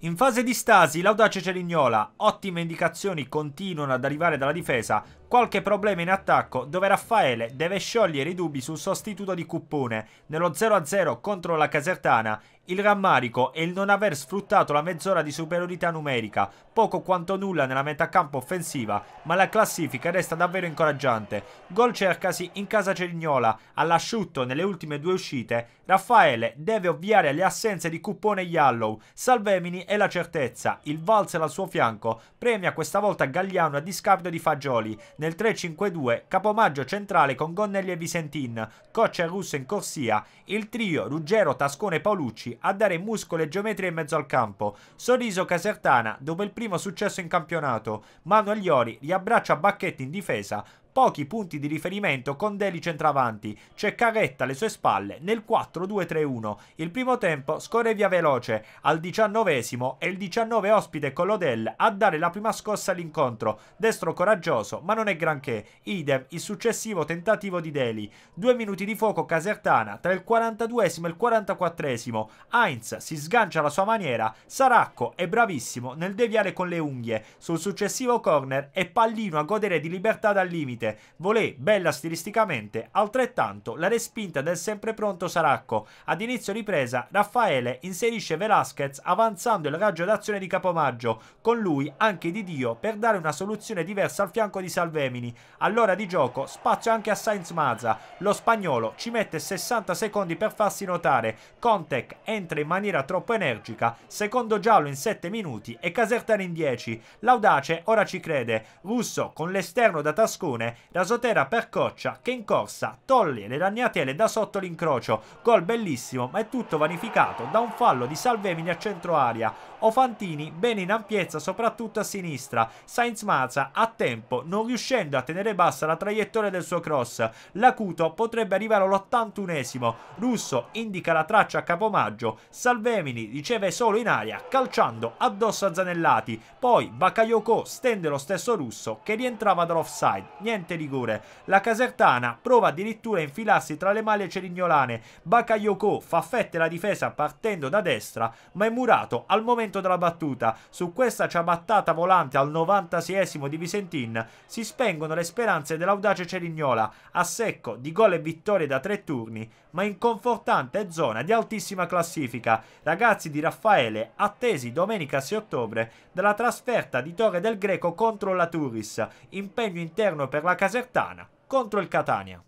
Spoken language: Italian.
In fase di stasi, Laudace Cerignola, ottime indicazioni continuano ad arrivare dalla difesa, Qualche problema in attacco dove Raffaele deve sciogliere i dubbi sul sostituto di Cuppone. Nello 0-0 contro la Casertana il rammarico è il non aver sfruttato la mezz'ora di superiorità numerica, poco quanto nulla nella metà campo offensiva, ma la classifica resta davvero incoraggiante. Gol cercasi in casa Cerignola, all'asciutto nelle ultime due uscite, Raffaele deve ovviare alle assenze di Cuppone e Yallow, Salvemini e la certezza, il valzer al suo fianco premia questa volta Gagliano a discapito di Fagioli, nel 3-5-2, capomaggio centrale con Gonnelli e Visentin, Coccia Russo in corsia, il trio Ruggero, Tascone e Paolucci a dare muscolo e geometria in mezzo al campo. Sorriso Casertana, dopo il primo successo in campionato, Manuel Iori riabbraccia Bacchetti in difesa, pochi punti di riferimento con Deli centravanti, c'è Caretta alle sue spalle nel 4-2-3-1. Il primo tempo scorre via veloce, al 19 è il 19 ospite con l'Odell a dare la prima scossa all'incontro, destro coraggioso ma non è granché, idem il successivo tentativo di Deli. Due minuti di fuoco Casertana tra il 42 e il 44 Heinz si sgancia alla sua maniera, Saracco è bravissimo nel deviare con le unghie, sul successivo corner è Pallino a godere di libertà dal limite, veramente. Volé, bella stilisticamente, altrettanto la respinta del sempre pronto Saracco. Ad inizio ripresa, Raffaele inserisce Velasquez avanzando il raggio d'azione di Capomaggio, con lui anche Di Dio per dare una soluzione diversa al fianco di Salvemini. All'ora di gioco, spazio anche a Sainz Maza. Lo spagnolo ci mette 60 secondi per farsi notare. Contec entra in maniera troppo energica, secondo giallo in 7 minuti e Casertano in 10. L'audace ora ci crede. Russo con l'esterno da tascone Rasotera per Coccia che in corsa toglie le ragnatele da sotto l'incrocio, gol bellissimo ma è tutto vanificato da un fallo di Salvemini a centro aria, Ofantini bene in ampiezza soprattutto a sinistra, Sainz Mazza a tempo non riuscendo a tenere bassa la traiettoria del suo cross, Lacuto potrebbe arrivare all'81esimo, Russo indica la traccia a capomaggio, Salvemini riceve solo in aria calciando addosso a Zanellati, poi Bakayoko stende lo stesso Russo che rientrava dall'offside, niente evidente rigore. La Casertana prova addirittura a infilarsi tra le maglie cerignolane. Bakayoko fa fette la difesa partendo da destra, ma è murato al momento della battuta. Su questa ciabattata volante al 96esimo di Visentin si spengono le speranze dell'audace cerignola, a secco di gol e vittorie da tre turni, ma in confortante zona di altissima classifica. Ragazzi di Raffaele attesi domenica 6 ottobre dalla trasferta di Torre del Greco contro la Turis, impegno interno per la Casertana contro il Catania.